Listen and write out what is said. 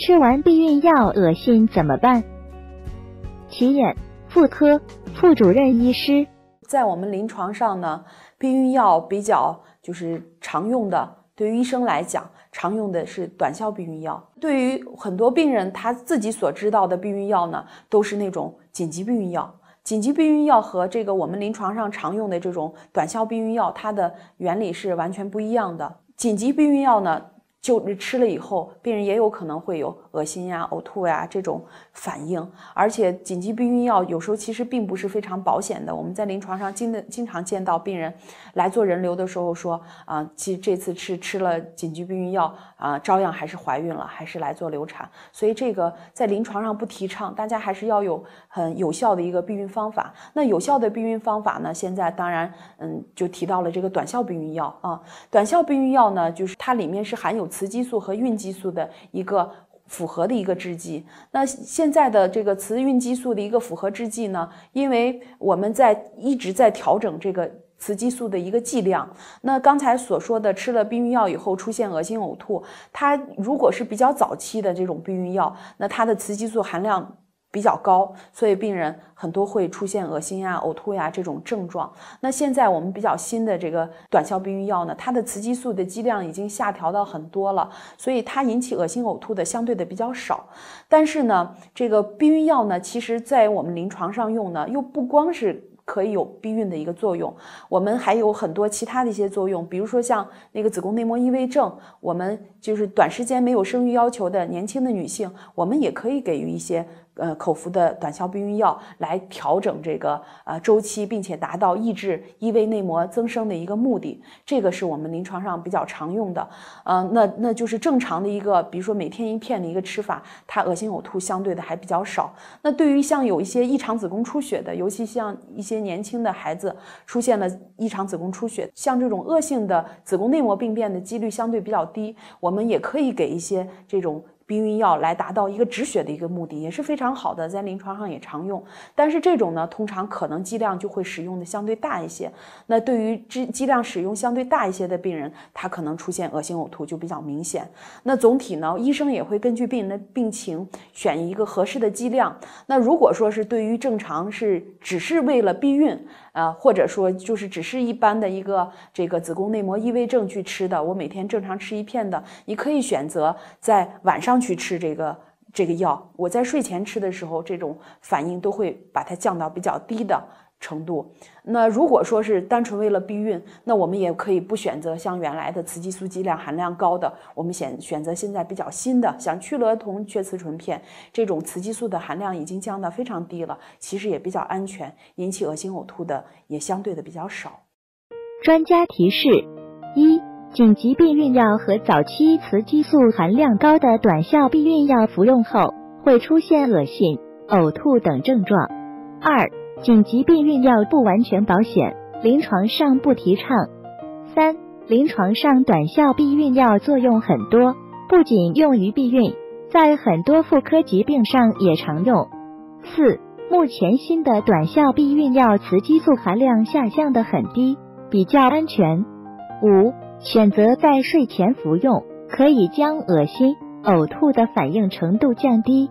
吃完避孕药恶心怎么办？起眼，妇科副主任医师，在我们临床上呢，避孕药比较就是常用的。对于医生来讲，常用的是短效避孕药。对于很多病人，他自己所知道的避孕药呢，都是那种紧急避孕药。紧急避孕药和这个我们临床上常用的这种短效避孕药，它的原理是完全不一样的。紧急避孕药呢？就吃了以后，病人也有可能会有恶心呀、呕吐呀这种反应。而且紧急避孕药有时候其实并不是非常保险的。我们在临床上经的经常见到病人来做人流的时候说啊，其实这次吃吃了紧急避孕药啊，照样还是怀孕了，还是来做流产。所以这个在临床上不提倡，大家还是要有很有效的一个避孕方法。那有效的避孕方法呢？现在当然，嗯，就提到了这个短效避孕药啊。短效避孕药呢，就是它里面是含有雌激素和孕激素的一个复合的一个制剂。那现在的这个雌孕激素的一个复合制剂呢？因为我们在一直在调整这个雌激素的一个剂量。那刚才所说的吃了避孕药以后出现恶心呕吐，它如果是比较早期的这种避孕药，那它的雌激素含量。比较高，所以病人很多会出现恶心呀、呕吐呀这种症状。那现在我们比较新的这个短效避孕药呢，它的雌激素的剂量已经下调到很多了，所以它引起恶心呕吐的相对的比较少。但是呢，这个避孕药呢，其实在我们临床上用呢，又不光是。可以有避孕的一个作用，我们还有很多其他的一些作用，比如说像那个子宫内膜异位症，我们就是短时间没有生育要求的年轻的女性，我们也可以给予一些呃口服的短效避孕药来调整这个呃周期，并且达到抑制异位内膜增生的一个目的。这个是我们临床上比较常用的。呃，那那就是正常的一个，比如说每天一片的一个吃法，它恶心呕吐相对的还比较少。那对于像有一些异常子宫出血的，尤其像一些。年轻的孩子出现了异常子宫出血，像这种恶性的子宫内膜病变的几率相对比较低，我们也可以给一些这种。避孕药来达到一个止血的一个目的也是非常好的，在临床上也常用。但是这种呢，通常可能剂量就会使用的相对大一些。那对于止剂量使用相对大一些的病人，他可能出现恶心呕吐就比较明显。那总体呢，医生也会根据病人的病情选一个合适的剂量。那如果说是对于正常是只是为了避孕。呃，或者说就是只是一般的一个这个子宫内膜异位症去吃的，我每天正常吃一片的，你可以选择在晚上去吃这个这个药。我在睡前吃的时候，这种反应都会把它降到比较低的。程度，那如果说是单纯为了避孕，那我们也可以不选择像原来的雌激素剂量含量高的，我们选选择现在比较新的，像曲螺酮炔雌醇片这种雌激素的含量已经降得非常低了，其实也比较安全，引起恶心呕吐的也相对的比较少。专家提示：一、紧急避孕药和早期雌激素含量高的短效避孕药服用后会出现恶心、呕吐等症状。二、紧急避孕药不完全保险，临床上不提倡。三、临床上短效避孕药作用很多，不仅用于避孕，在很多妇科疾病上也常用。四、目前新的短效避孕药雌激素含量下降的很低，比较安全。五、选择在睡前服用，可以将恶心、呕吐的反应程度降低。